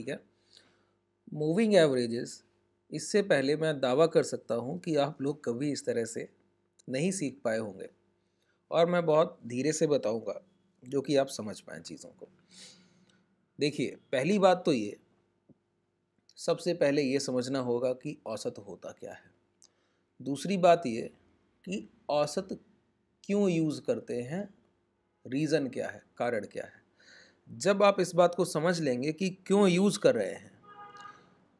ठीक है moving averages इससे पहले मैं दावा कर सकता हूँ कि आप लोग कभी इस तरह से नहीं सीख पाए होंगे और मैं बहुत धीरे से बताऊँगा जो कि आप समझ पाएँ चीज़ों को देखिए पहली बात तो ये सबसे पहले ये समझना होगा कि औसत होता क्या है दूसरी बात ये कि औसत क्यों यूज़ करते हैं रीज़न क्या है कारण क्या है जब आप इस बात को समझ लेंगे कि क्यों यूज़ कर रहे हैं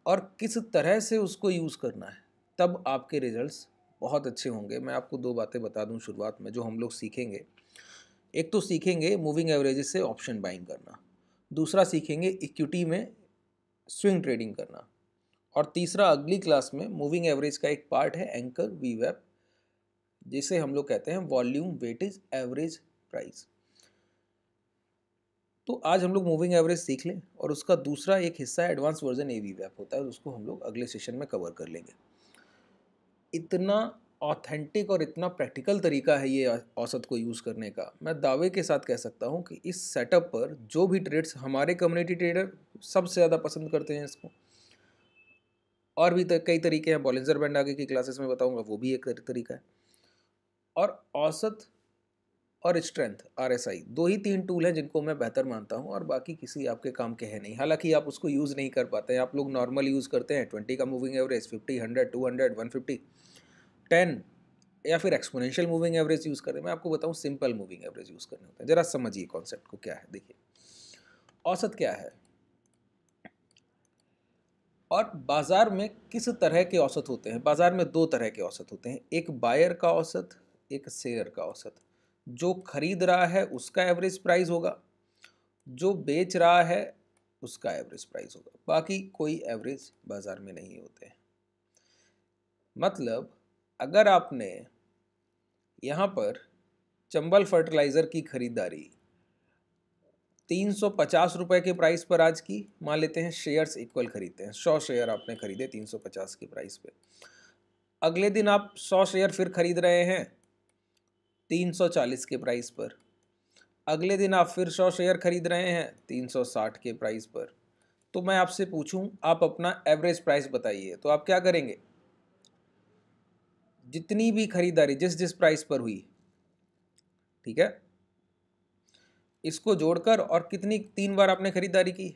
और किस तरह से उसको यूज़ करना है तब आपके रिजल्ट्स बहुत अच्छे होंगे मैं आपको दो बातें बता दूं शुरुआत में जो हम लोग सीखेंगे एक तो सीखेंगे मूविंग एवरेज से ऑप्शन बाइंग करना दूसरा सीखेंगे इक्विटी में स्विंग ट्रेडिंग करना और तीसरा अगली क्लास में मूविंग एवरेज का एक पार्ट है एंकर वी वेब जिसे हम लोग कहते हैं वॉल्यूम वेटेज एवरेज प्राइस तो आज हम लोग मूविंग एवरेज सीख लें और उसका दूसरा एक हिस्सा एडवांस वर्जन ए वी वैप होता है उसको हम लोग अगले सेशन में कवर कर लेंगे इतना ऑथेंटिक और इतना प्रैक्टिकल तरीका है ये औसत को यूज़ करने का मैं दावे के साथ कह सकता हूँ कि इस सेटअप पर जो भी ट्रेड्स हमारे कम्युनिटी ट्रेडर सबसे ज़्यादा पसंद करते हैं इसको और भी कई तरीके हैं बॉलेंजर बैंड आगे की क्लासेस में बताऊँगा वो भी एक तरीका है और औसत और स्ट्रेंथ आर एस आई दो ही तीन टूल हैं जिनको मैं बेहतर मानता हूँ और बाकी किसी आपके काम के हैं नहीं हालांकि आप उसको यूज़ नहीं कर पाते हैं आप लोग नॉर्मल यूज़ करते हैं ट्वेंटी का moving average fifty hundred two hundred one fifty ten या फिर एक्सपोनेंशियल मूविंग एवरेज यूज़ करते हैं मैं आपको बताऊँ सिंपल मूविंग एवरेज यूज़ करने होते हैं ज़रा समझिए कॉन्सेप्ट को क्या है देखिए औसत क्या है और बाज़ार में किस तरह के औसत होते हैं बाज़ार में दो तरह के औसत होते हैं एक बायर का औसत एक सेयर का औसत जो खरीद रहा है उसका एवरेज प्राइस होगा जो बेच रहा है उसका एवरेज प्राइस होगा बाकी कोई एवरेज बाज़ार में नहीं होते मतलब अगर आपने यहाँ पर चंबल फर्टिलाइज़र की ख़रीदारी तीन सौ पचास रुपये के प्राइस पर आज की मान लेते हैं शेयर्स इक्वल खरीदते हैं सौ शेयर आपने खरीदे तीन सौ पचास के प्राइस पे अगले दिन आप सौ शेयर फिर खरीद रहे हैं 340 के प्राइस पर अगले दिन आप फिर सौ शेयर खरीद रहे हैं 360 के प्राइस पर तो मैं आपसे पूछूं आप अपना एवरेज प्राइस बताइए तो आप क्या करेंगे जितनी भी खरीदारी जिस जिस प्राइस पर हुई ठीक है इसको जोड़कर और कितनी तीन बार आपने खरीदारी की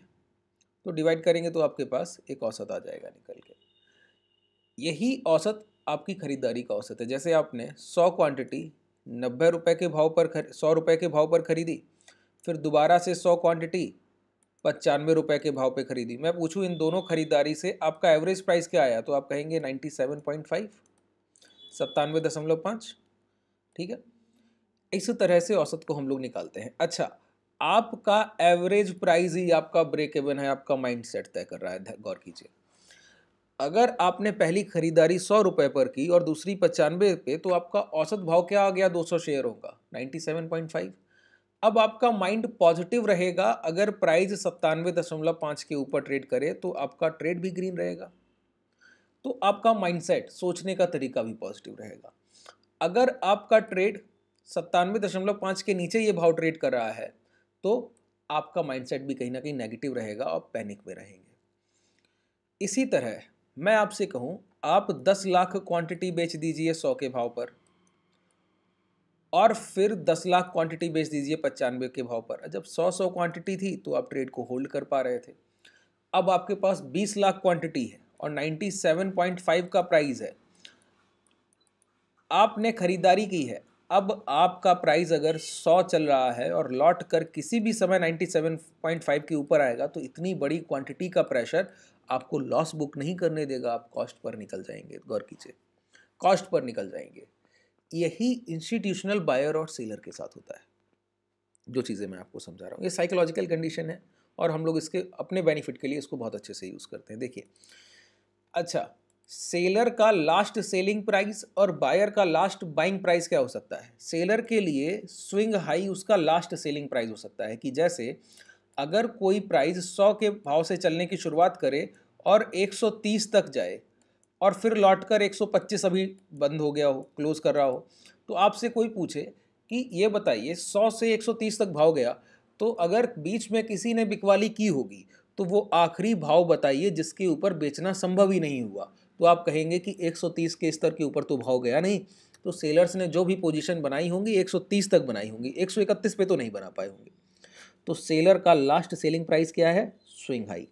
तो डिवाइड करेंगे तो आपके पास एक औसत आ जाएगा निकल के यही औसत आपकी खरीदारी का औसत है जैसे आपने सौ क्वांटिटी नब्बे रुपये के भाव पर खर सौ रुपये के भाव पर खरीदी फिर दोबारा से सौ क्वांटिटी पचानवे रुपये के भाव पे खरीदी मैं पूछूं इन दोनों खरीदारी से आपका एवरेज प्राइस क्या आया तो आप कहेंगे नाइन्टी सेवन पॉइंट फाइव सत्तानवे दशमलव पाँच ठीक है इस तरह से औसत को हम लोग निकालते हैं अच्छा आपका एवरेज प्राइस ही आपका ब्रेक एवन है आपका माइंड सेट तय कर रहा है गौर कीजिए अगर आपने पहली खरीदारी सौ रुपये पर की और दूसरी पचानवे पे तो आपका औसत भाव क्या आ गया 200 शेयर होगा 97.5 अब आपका माइंड पॉजिटिव रहेगा अगर प्राइस सत्तानवे दशमलव पाँच के ऊपर ट्रेड करे तो आपका ट्रेड भी ग्रीन रहेगा तो आपका माइंडसेट सोचने का तरीका भी पॉजिटिव रहेगा अगर आपका ट्रेड सत्तानवे दशमलव पाँच के नीचे ये भाव ट्रेड कर रहा है तो आपका माइंडसेट भी कहीं ना कहीं नेगेटिव रहेगा और पैनिक में रहेंगे इसी तरह मैं आपसे कहूँ आप दस लाख क्वांटिटी बेच दीजिए सौ के भाव पर और फिर दस लाख क्वांटिटी बेच दीजिए पचानवे के भाव पर जब सौ सौ क्वांटिटी थी तो आप ट्रेड को होल्ड कर पा रहे थे अब आपके पास बीस लाख क्वांटिटी है और नाइन्टी सेवन पॉइंट फाइव का प्राइस है आपने खरीदारी की है अब आपका प्राइस अगर सौ चल रहा है और लौट कर किसी भी समय नाइन्टी सेवन पॉइंट फाइव के ऊपर आएगा तो इतनी बड़ी क्वांटिटी का प्रेशर आपको लॉस बुक नहीं करने देगा आप कॉस्ट पर निकल जाएंगे गौर कीजिए कॉस्ट पर निकल जाएंगे यही इंस्टीट्यूशनल बायर और सेलर के साथ होता है जो चीज़ें मैं आपको समझा रहा हूँ ये साइकोलॉजिकल कंडीशन है और हम लोग इसके अपने बेनिफिट के लिए इसको बहुत अच्छे से यूज़ करते हैं देखिए अच्छा सेलर का लास्ट सेलिंग प्राइस और बायर का लास्ट बाइंग प्राइस क्या हो सकता है सेलर के लिए स्विंग हाई उसका लास्ट सेलिंग प्राइस हो सकता है कि जैसे अगर कोई प्राइस 100 के भाव से चलने की शुरुआत करे और 130 तक जाए और फिर लौट कर 125 अभी बंद हो गया हो क्लोज कर रहा हो तो आपसे कोई पूछे कि ये बताइए 100 से 130 तक भाव गया तो अगर बीच में किसी ने बिकवाली की होगी तो वो आखिरी भाव बताइए जिसके ऊपर बेचना संभव ही नहीं हुआ तो आप कहेंगे कि 130 के स्तर के ऊपर तो भाव गया नहीं तो सेलर्स ने जो भी पोजीशन बनाई होंगी 130 तक बनाई होंगी 131 पे तो नहीं बना पाए होंगे तो सेलर का लास्ट सेलिंग प्राइस क्या है स्विंग हाई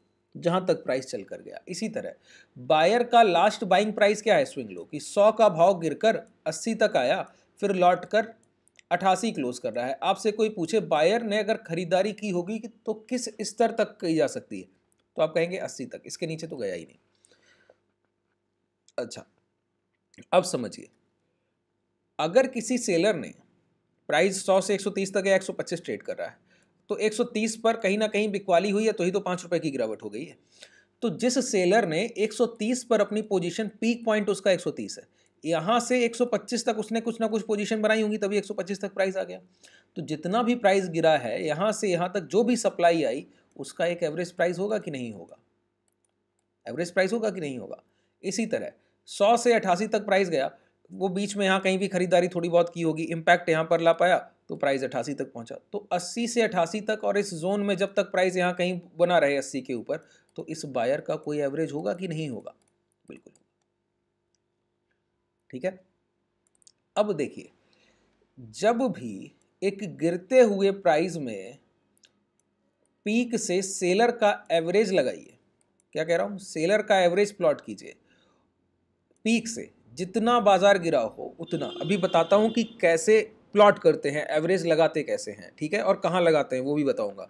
जहाँ तक प्राइस चल कर गया इसी तरह बायर का लास्ट बाइंग प्राइस क्या है स्विंग लो कि सौ का भाव गिरकर 80 तक आया फिर लौट कर अठासी क्लोज कर रहा है आपसे कोई पूछे बायर ने अगर खरीदारी की होगी तो किस स्तर तक की जा सकती है तो आप कहेंगे अस्सी तक इसके नीचे तो गया ही नहीं अच्छा अब समझिए अगर किसी सेलर ने प्राइस 100 से 130 तक या 125 ट्रेड कर रहा है तो 130 पर कहीं ना कहीं बिकवाली हुई है तो ही तो पाँच रुपये की गिरावट हो गई है तो जिस सेलर ने 130 पर अपनी पोजीशन पीक पॉइंट उसका 130 है यहाँ से 125 तक उसने कुछ ना कुछ पोजीशन बनाई होंगी तभी 125 तक प्राइस आ गया तो जितना भी प्राइस गिरा है यहाँ से यहाँ तक जो भी सप्लाई आई उसका एक एवरेज प्राइस होगा कि नहीं होगा एवरेज प्राइस होगा कि नहीं होगा इसी तरह सौ से अठासी तक प्राइस गया वो बीच में यहाँ कहीं भी खरीदारी थोड़ी बहुत की होगी इम्पैक्ट यहाँ पर ला पाया तो प्राइस अट्ठासी तक पहुंचा तो 80 से 88 तक और इस जोन में जब तक प्राइस यहाँ कहीं बना रहे 80 के ऊपर तो इस बायर का कोई एवरेज होगा कि नहीं होगा बिल्कुल ठीक है अब देखिए जब भी एक गिरते हुए प्राइस में पीक से सेलर का एवरेज लगाइए क्या कह रहा हूं सेलर का एवरेज प्लॉट कीजिए पीक से जितना बाजार गिरा हो उतना अभी बताता हूं कि कैसे प्लॉट करते हैं एवरेज लगाते कैसे हैं ठीक है और कहाँ लगाते हैं वो भी बताऊँगा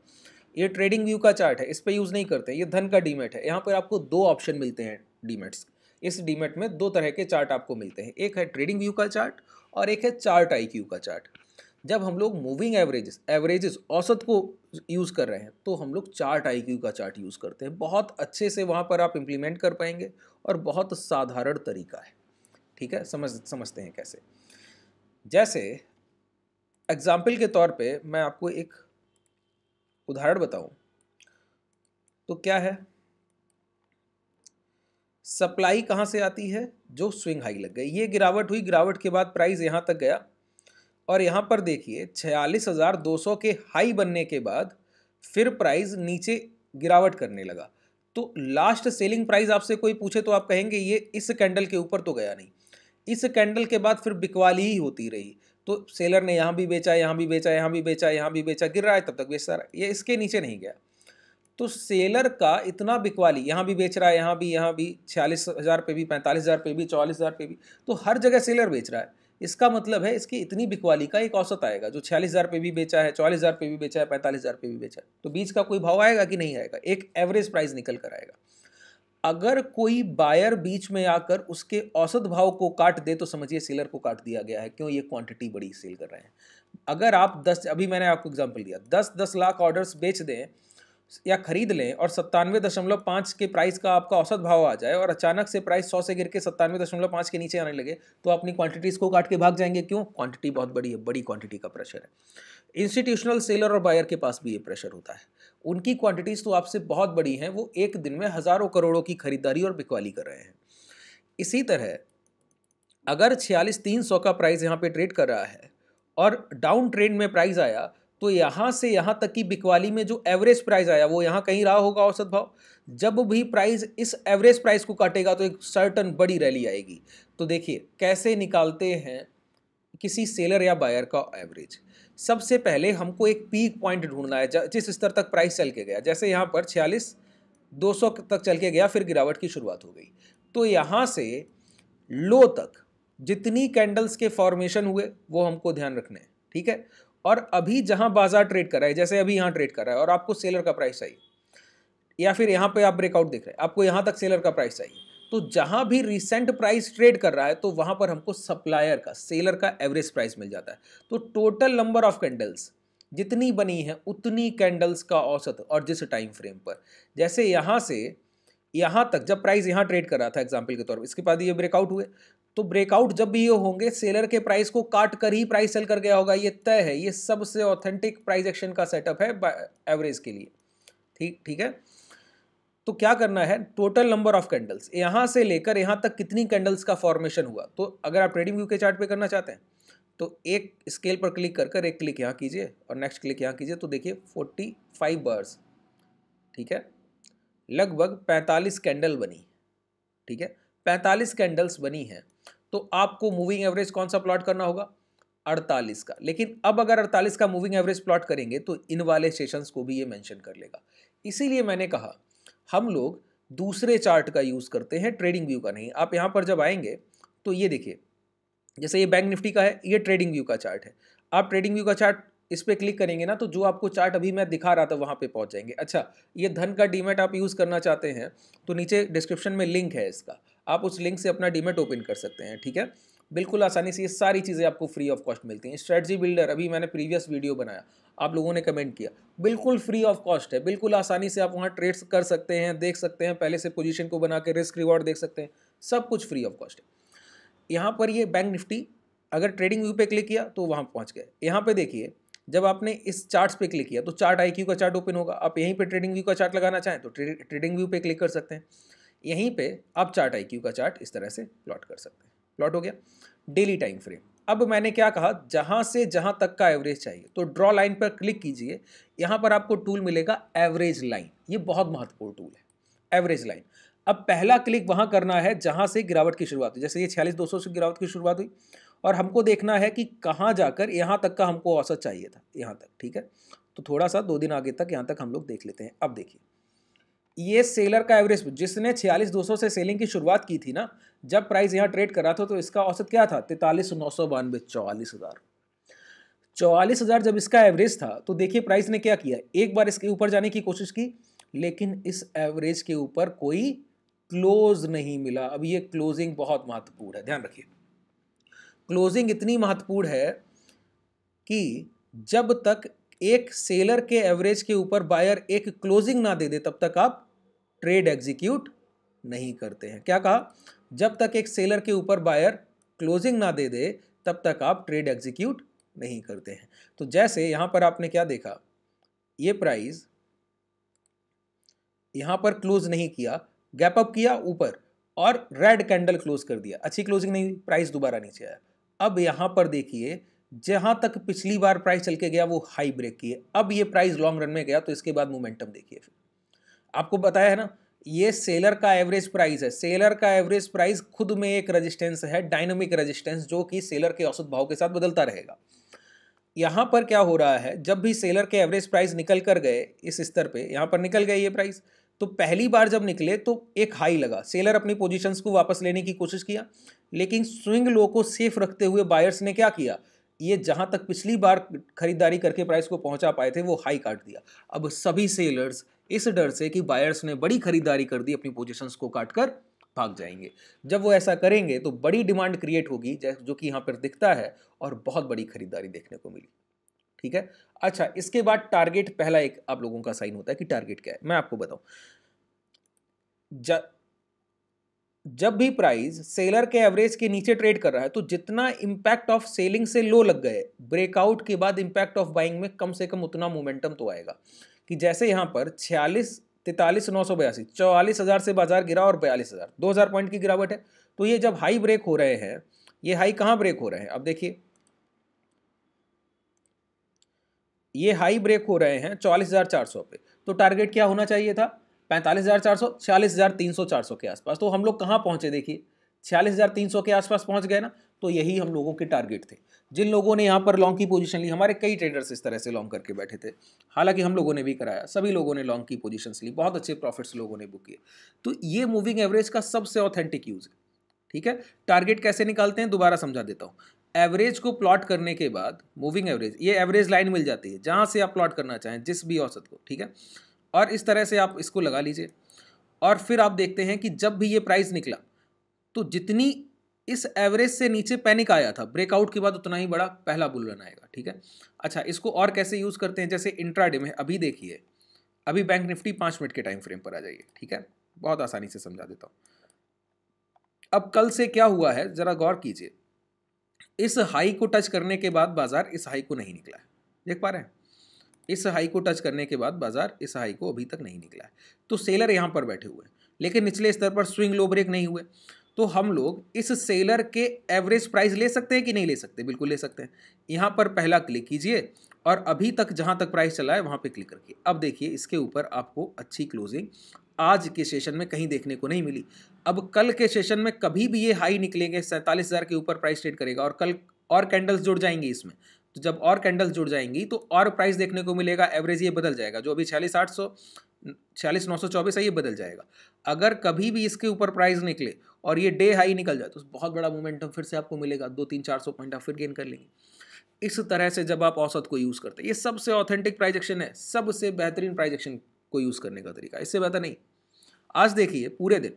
ये ट्रेडिंग व्यू का चार्ट है इस पर यूज़ नहीं करते ये धन का डीमेट है यहाँ पर आपको दो ऑप्शन मिलते हैं डीमेट्स इस डीमेट में दो तरह के चार्ट आपको मिलते हैं एक है ट्रेडिंग व्यू का चार्ट और एक है चार्ट आई का चार्ट जब हम लोग मूविंग एवरेजेस एवरेजेस औसत को यूज़ कर रहे हैं तो हम लोग चार्ट आई का चार्ट यूज़ करते हैं बहुत अच्छे से वहाँ पर आप इम्प्लीमेंट कर पाएंगे और बहुत साधारण तरीका है ठीक है समझ समझते हैं कैसे जैसे एग्ज़ाम्पल के तौर पे मैं आपको एक उदाहरण बताऊं तो क्या है सप्लाई कहाँ से आती है जो स्विंग हाई लग गई ये गिरावट हुई गिरावट के बाद प्राइस यहाँ तक गया और यहाँ पर देखिए छियालीस हज़ार दो सौ के हाई बनने के बाद फिर प्राइस नीचे गिरावट करने लगा तो लास्ट सेलिंग प्राइस आपसे कोई पूछे तो आप कहेंगे ये इस कैंडल के ऊपर तो गया नहीं इस कैंडल के बाद फिर बिकवाली ही होती रही तो सेलर ने यहाँ भी बेचा यहाँ भी बेचा यहाँ भी बेचा यहाँ भी बेचा गिर रहा है तब तक बेचता रहा ये इसके नीचे नहीं गया तो सेलर का इतना बिकवाली यहाँ भी बेच रहा है यहाँ भी यहाँ भी छियालीस हज़ार पे भी पैंतालीस हज़ार पे भी चौवालीस हज़ार पे भी तो हर जगह सेलर बेच रहा है इसका मतलब है इसकी इतनी बिकवाली का एक औसत आएगा जो छियालीस हज़ार पे भी बेचा है चौलीस हज़ार पे भी बेचा है पैंतालीस हज़ार पे भी बेचा है तो बीच का कोई भाव आएगा कि नहीं आएगा एक एवरेज प्राइस निकल कर आएगा अगर कोई बायर बीच में आकर उसके औसत भाव को काट दे तो समझिए सेलर को काट दिया गया है क्यों ये क्वांटिटी बड़ी सेल कर रहे हैं अगर आप दस अभी मैंने आपको एग्जाम्पल दिया दस दस लाख ऑर्डर्स बेच दें या खरीद लें और सत्तानवे दशमलव पाँच के प्राइस का आपका औसत भाव आ जाए और अचानक से प्राइस सौ से गिर के सत्तानवे दशमलव पाँच के नीचे आने लगे तो अपनी क्वांटिटीज़ को काट के भाग जाएंगे क्यों क्वांटिटी बहुत बड़ी है बड़ी क्वांटिटी का प्रेशर है इंस्टीट्यूशनल सेलर और बायर के पास भी ये प्रेशर होता है उनकी क्वांटिटीज़ तो आपसे बहुत बड़ी हैं वो एक दिन में हज़ारों करोड़ों की खरीदारी और बिकवाली कर रहे हैं इसी तरह अगर छियालीस तीन सौ का प्राइस यहाँ पे ट्रेड कर रहा है और डाउन ट्रेंड में प्राइस आया तो यहाँ से यहाँ तक की बिकवाली में जो एवरेज प्राइस आया वो यहाँ कहीं रहा होगा औसत भाव जब भी प्राइस इस एवरेज प्राइस को काटेगा तो एक सर्टन बड़ी रैली आएगी तो देखिए कैसे निकालते हैं किसी सेलर या बायर का एवरेज सबसे पहले हमको एक पीक पॉइंट ढूंढना है जिस स्तर तक प्राइस चल के गया जैसे यहाँ पर छियालीस 200 तक चल के गया फिर गिरावट की शुरुआत हो गई तो यहाँ से लो तक जितनी कैंडल्स के फॉर्मेशन हुए वो हमको ध्यान रखना है ठीक है और अभी जहाँ बाजार ट्रेड कर रहा है जैसे अभी यहाँ ट्रेड कर रहा है और आपको सेलर का प्राइस चाहिए या फिर यहाँ पे आप ब्रेकआउट देख रहे हैं आपको यहाँ तक सेलर का प्राइस चाहिए तो जहां भी रिसेंट प्राइस ट्रेड कर रहा है तो वहां पर हमको सप्लायर का सेलर का एवरेज प्राइस मिल जाता है तो टोटल नंबर ऑफ कैंडल्स जितनी बनी है उतनी कैंडल्स का औसत और जिस टाइम फ्रेम पर जैसे यहाँ से यहाँ तक जब प्राइस यहाँ ट्रेड कर रहा था एग्जाम्पल के तौर पर इसके बाद ये ब्रेकआउट हुए तो ब्रेकआउट जब भी ये होंगे सेलर के प्राइस को काट कर ही प्राइस सेल कर गया होगा ये तय है ये सबसे ऑथेंटिक प्राइस एक्शन का सेटअप है एवरेज के लिए ठीक ठीक है तो क्या करना है टोटल नंबर ऑफ कैंडल्स यहाँ से लेकर यहाँ तक कितनी कैंडल्स का फॉर्मेशन हुआ तो अगर आप ट्रेडिंग व्यू के चार्ट पे करना चाहते हैं तो एक स्केल पर क्लिक कर कर एक क्लिक यहाँ कीजिए और नेक्स्ट क्लिक यहाँ कीजिए तो देखिए फोर्टी फाइव बर्स ठीक है लगभग पैंतालीस कैंडल बनी ठीक है पैंतालीस कैंडल्स बनी हैं तो आपको मूविंग एवरेज कौन सा प्लॉट करना होगा अड़तालीस का लेकिन अब अगर अड़तालीस का मूविंग एवरेज प्लॉट करेंगे तो इन वाले सेशंस को भी ये मेंशन कर लेगा इसीलिए मैंने कहा हम लोग दूसरे चार्ट का यूज़ करते हैं ट्रेडिंग व्यू का नहीं आप यहाँ पर जब आएंगे तो ये देखिए जैसे ये बैंक निफ्टी का है ये ट्रेडिंग व्यू का चार्ट है आप ट्रेडिंग व्यू का चार्ट इस पर क्लिक करेंगे ना तो जो आपको चार्ट अभी मैं दिखा रहा था वहाँ पे पहुँच जाएंगे अच्छा ये धन का डीमेट आप यूज़ करना चाहते हैं तो नीचे डिस्क्रिप्शन में लिंक है इसका आप उस लिंक से अपना डीमेट ओपन कर सकते हैं ठीक है बिल्कुल आसानी से ये सारी चीज़ें आपको फ्री ऑफ कॉस्ट मिलती हैं स्ट्रेटजी बिल्डर अभी मैंने प्रीवियस वीडियो बनाया आप लोगों ने कमेंट किया बिल्कुल फ्री ऑफ कॉस्ट है बिल्कुल आसानी से आप वहाँ ट्रेड्स कर सकते हैं देख सकते हैं पहले से पोजिशन को बना के रिस्क रिवॉर्ड देख सकते हैं सब कुछ फ्री ऑफ कॉस्ट है यहाँ पर ये बैंक निफ्टी अगर ट्रेडिंग व्यू पे क्लिक किया तो वहाँ पहुँच गए यहाँ पे देखिए जब आपने इस चार्ट्स पे क्लिक किया तो चार्ट आईक्यू का चार्ट ओपन होगा आप यहीं पे ट्रेडिंग व्यू का चार्ट लगाना चाहें तो ट्रेडिंग व्यू पे क्लिक कर सकते हैं यहीं पे आप चार्ट आईक्यू का चार्ट इस तरह से प्लॉट कर सकते हैं प्लॉट हो गया डेली टाइम फ्रेम अब मैंने क्या कहा जहाँ से जहाँ तक का एवरेज चाहिए तो ड्रॉ लाइन पर क्लिक कीजिए यहाँ पर आपको टूल मिलेगा एवरेज लाइन ये बहुत महत्वपूर्ण टूल है एवरेज लाइन अब पहला क्लिक वहाँ करना है जहाँ से गिरावट की शुरुआत हुई जैसे ये छियालीस दो से गिरावट की शुरुआत हुई और हमको देखना है कि कहाँ जाकर यहाँ तक का हमको औसत चाहिए था यहाँ तक ठीक है तो थोड़ा सा दो दिन आगे तक यहाँ तक हम लोग देख लेते हैं अब देखिए ये सेलर का एवरेज जिसने छियालीस दो सौ से सेलिंग की शुरुआत की थी ना जब प्राइस यहाँ ट्रेड कर रहा था तो इसका औसत क्या था तैतालीस नौ सौ बानवे चौवालीस हज़ार चौवालीस हज़ार जब इसका एवरेज था तो देखिए प्राइस ने क्या किया एक बार इसके ऊपर जाने की कोशिश की लेकिन इस एवरेज के ऊपर कोई क्लोज नहीं मिला अब ये क्लोजिंग बहुत महत्वपूर्ण है ध्यान रखिए क्लोजिंग इतनी महत्वपूर्ण है कि जब तक एक सेलर के एवरेज के ऊपर बायर एक क्लोजिंग ना दे दे तब तक आप ट्रेड एग्जीक्यूट नहीं करते हैं क्या कहा जब तक एक सेलर के ऊपर बायर क्लोजिंग ना दे दे तब तक आप ट्रेड एग्जीक्यूट नहीं करते हैं तो जैसे यहां पर आपने क्या देखा ये प्राइस यहां पर क्लोज नहीं किया गैप अप किया ऊपर और रेड कैंडल क्लोज कर दिया अच्छी क्लोजिंग नहीं प्राइस दोबारा नीचे आया अब यहां पर देखिए जहां तक पिछली बार प्राइस चल के गया वो हाई ब्रेक की है अब ये प्राइस लॉन्ग रन में गया तो इसके बाद मोमेंटम देखिए फिर आपको बताया है ना ये सेलर का एवरेज प्राइस है सेलर का एवरेज प्राइस खुद में एक रेजिस्टेंस है डायनामिक रेजिस्टेंस जो कि सेलर के औसत भाव के साथ बदलता रहेगा यहाँ पर क्या हो रहा है जब भी सेलर के एवरेज प्राइस निकल कर गए इस स्तर पे यहाँ पर निकल गए ये प्राइस तो पहली बार जब निकले तो एक हाई लगा सेलर अपनी पोजीशंस को वापस लेने की कोशिश किया लेकिन स्विंग लो को सेफ रखते हुए बायर्स ने क्या किया ये जहां तक पिछली बार खरीदारी करके प्राइस को पहुंचा पाए थे वो हाई काट दिया अब सभी सेलर्स इस डर से कि बायर्स ने बड़ी खरीदारी कर दी अपनी पोजिशंस को काट कर भाग जाएंगे जब वो ऐसा करेंगे तो बड़ी डिमांड क्रिएट होगी जो कि यहाँ पर दिखता है और बहुत बड़ी खरीदारी देखने को मिली ठीक है अच्छा इसके बाद टारगेट पहला एक आप लोगों का साइन होता है कि टारगेट क्या है मैं आपको बताऊं जब भी प्राइस सेलर के एवरेज के नीचे ट्रेड कर रहा है तो जितना इम्पैक्ट ऑफ सेलिंग से लो लग गए ब्रेकआउट के बाद इम्पैक्ट ऑफ बाइंग में कम से कम उतना मोमेंटम तो आएगा कि जैसे यहाँ पर छियालीस तैतालीस नौ सौ बयासी चौवालीस हज़ार से बाजार गिरा और बयालीस हज़ार दो हज़ार पॉइंट की गिरावट है तो ये जब हाई ब्रेक हो रहे हैं ये हाई कहाँ ब्रेक हो रहे हैं अब देखिए ये हाई ब्रेक हो रहे हैं चौवालीस हज़ार चार सौ पे तो टारगेट क्या होना चाहिए था पैंतालीस हज़ार चार सौ छियालीस हज़ार तीन सौ चार सौ के आसपास तो हम लोग कहाँ पहुँचे देखिए छियालीस हज़ार तीन सौ के आसपास पहुँच गए ना तो यही हम लोगों के टारगेट थे जिन लोगों ने यहाँ पर लॉन्ग की पोजीशन ली हमारे कई ट्रेडर्स इस तरह से लॉन्ग करके बैठे थे हालांकि हम लोगों ने भी कराया सभी लोगों ने लॉन्ग की पोजीशंस ली बहुत अच्छे प्रॉफिट्स लोगों ने बुक किए तो ये मूविंग एवरेज का सबसे ऑथेंटिक यूज़ है ठीक है टारगेट कैसे निकालते हैं दोबारा समझा देता हूँ एवरेज को प्लॉट करने के बाद मूविंग एवरेज ये एवरेज लाइन मिल जाती है जहाँ से आप प्लॉट करना चाहें जिस भी औसत को ठीक है और इस तरह से आप इसको लगा लीजिए और फिर आप देखते हैं कि जब भी ये प्राइस निकला तो जितनी इस एवरेज से नीचे पैनिक आया था ब्रेकआउट के बाद उतना ही बड़ा पहला बुल रन आएगा ठीक है अच्छा इसको और कैसे यूज़ करते हैं जैसे इंट्राडे में अभी देखिए अभी बैंक निफ्टी पाँच मिनट के टाइम फ्रेम पर आ जाइए ठीक है बहुत आसानी से समझा देता हूँ अब कल से क्या हुआ है ज़रा गौर कीजिए इस हाई को टच करने के बाद बाज़ार इस हाई को नहीं निकला है देख पा रहे हैं इस हाई को टच करने के बाद बाजार इस हाई को अभी तक नहीं निकला है तो सेलर यहाँ पर बैठे हुए हैं लेकिन निचले स्तर पर स्विंग लो ब्रेक नहीं हुए तो हम लोग इस सेलर के एवरेज प्राइस ले सकते हैं कि नहीं ले सकते बिल्कुल ले सकते हैं यहाँ पर पहला क्लिक कीजिए और अभी तक जहाँ तक प्राइस चला है वहाँ पर क्लिक करके अब देखिए इसके ऊपर आपको अच्छी क्लोजिंग आज के सेशन में कहीं देखने को नहीं मिली अब कल के सेशन में कभी भी ये हाई निकलेंगे सैंतालीस हज़ार के ऊपर प्राइस ट्रेड करेगा और कल और कैंडल्स जुड़ जाएंगे इसमें तो जब और कैंडल्स जुड़ जाएंगी तो और प्राइस देखने को मिलेगा एवरेज ये बदल जाएगा जो अभी छियालीस आठ सौ छियालीस नौ सौ चौबीस है ये बदल जाएगा अगर कभी भी इसके ऊपर प्राइस निकले और ये डे हाई निकल जाए तो बहुत बड़ा मोमेंटम फिर से आपको मिलेगा दो तीन चार सौ पॉइंट आप फिर गेन कर लेंगे इस तरह से जब आप औसत को यूज़ करते हैं ये सबसे ऑथेंटिक प्राइजेक्शन है सबसे बेहतरीन प्राइजेक्शन को यूज़ करने का तरीका इससे बेहतर नहीं आज देखिए पूरे दिन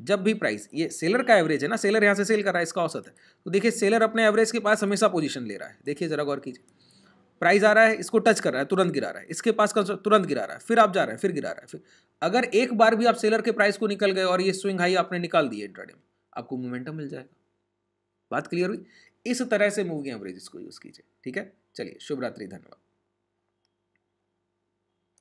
जब भी प्राइस ये सेलर का एवरेज है ना सेलर यहाँ से सेल कर रहा है इसका औसत है तो देखिए सेलर अपने एवरेज के पास हमेशा पोजीशन ले रहा है देखिए ज़रा गौर कीजिए प्राइस आ रहा है इसको टच कर रहा है तुरंत गिरा रहा है इसके पास तुरंत गिरा रहा है फिर आप जा रहे हैं फिर गिरा रहा है फिर अगर एक बार भी आप सेलर के प्राइस को निकल गए और ये स्विंग हाई आपने निकाल दिए इंट्राडे में आपको मोमेंटम मिल जाएगा बात क्लियर हुई इस तरह से मूविंग एवरेज इसको यूज़ कीजिए ठीक है चलिए शुभरात्रि धन्यवाद